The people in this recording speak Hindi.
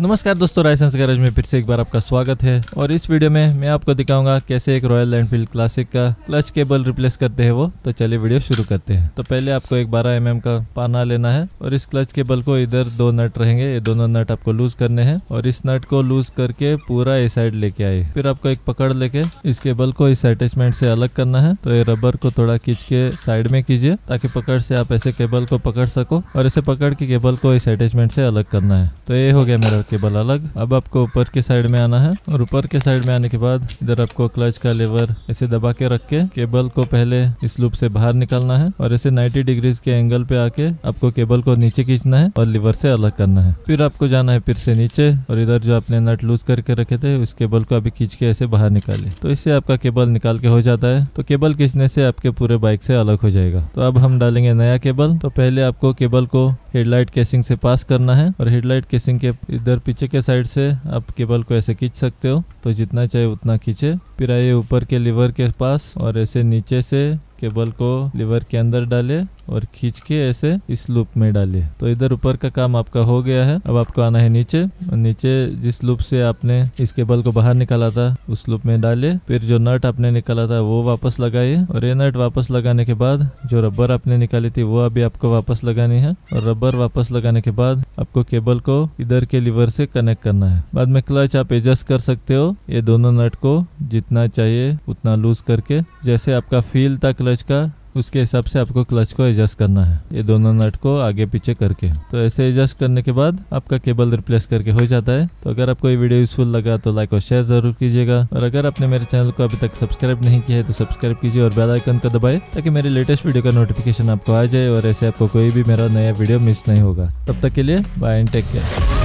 नमस्कार दोस्तों राइसेंस गैरेज में फिर से एक बार आपका स्वागत है और इस वीडियो में मैं आपको दिखाऊंगा कैसे एक रॉयल एनफील्ड क्लासिक का क्लच केबल रिप्लेस करते हैं वो तो चलिए वीडियो शुरू करते हैं तो पहले आपको एक 12 एम mm का पाना लेना है और इस क्लच केबल को इधर दो नट रहेंगे ये दोनों नट आपको लूज करने हैं और इस नट को लूज करके पूरा ए साइड लेके आए फिर आपको एक पकड़ लेके इस केबल को इस अटैचमेंट से अलग करना है तो ये रबर को थोड़ा खींच के साइड में कीजिए ताकि पकड़ से आप ऐसे केबल को पकड़ सको और इसे पकड़ के केबल को इस अटैचमेंट से अलग करना है तो ये हो गया मेरा केबल अलग अब आपको ऊपर के साइड में आना है और ऊपर के साइड में आने के बाद इधर आपको क्लच का लेवर ऐसे दबा के रख के केबल को पहले इस लूप से बाहर निकालना है और ऐसे 90 डिग्रीज के एंगल पे आके आपको केबल को नीचे खींचना है और लीवर से अलग करना है फिर आपको जाना है फिर से नीचे और इधर जो आपने नट लूज करके रखे थे उस केबल को अभी खींच के ऐसे बाहर निकाले तो इससे आपका केबल निकाल के हो जाता है तो केबल खींचने से आपके पूरे बाइक से अलग हो जाएगा तो अब हम डालेंगे नया केबल तो पहले आपको केबल को हेडलाइट केसिंग से पास करना है और हेडलाइट केसिंग के इधर पीछे के साइड से आप केबल को ऐसे खींच सकते हो तो जितना चाहे उतना खींचे फिर आइए ऊपर के लीवर के पास और ऐसे नीचे से केबल को लीवर के अंदर डाले और खींच के ऐसे इस लूप में डालिए तो इधर ऊपर का काम आपका हो गया है अब आपको आना है नीचे और नीचे जिस लूप से आपने इस केबल को बाहर निकाला था उस लूप में डालिए फिर जो नट आपने निकाला था वो वापस लगाइए और ये नट वापस लगाने के बाद जो रबर आपने निकाली थी वो अभी आपको वापस लगानी है और रबर वापस लगाने के बाद आपको केबल को इधर के लीवर से कनेक्ट करना है बाद में क्लच आप एडजस्ट कर सकते हो ये दोनों नट को जितना चाहिए उतना लूज करके जैसे आपका फील था क्लच का उसके हिसाब से आपको क्लच को एडजस्ट करना है ये दोनों नट को आगे पीछे करके तो ऐसे एडजस्ट करने के बाद आपका केबल रिप्लेस करके हो जाता है तो अगर आपको ये वीडियो यूजफुल लगा तो लाइक और शेयर जरूर कीजिएगा और अगर आपने मेरे चैनल को अभी तक सब्सक्राइब नहीं किया है तो सब्सक्राइब कीजिए और बेल आइकन को दबाए ताकि मेरे लेटेस्ट वीडियो का नोटिफिकेशन आपको आ जाए और ऐसे आपको कोई भी मेरा नया वीडियो मिस नहीं होगा तब तक के लिए बाय एंड टेक केयर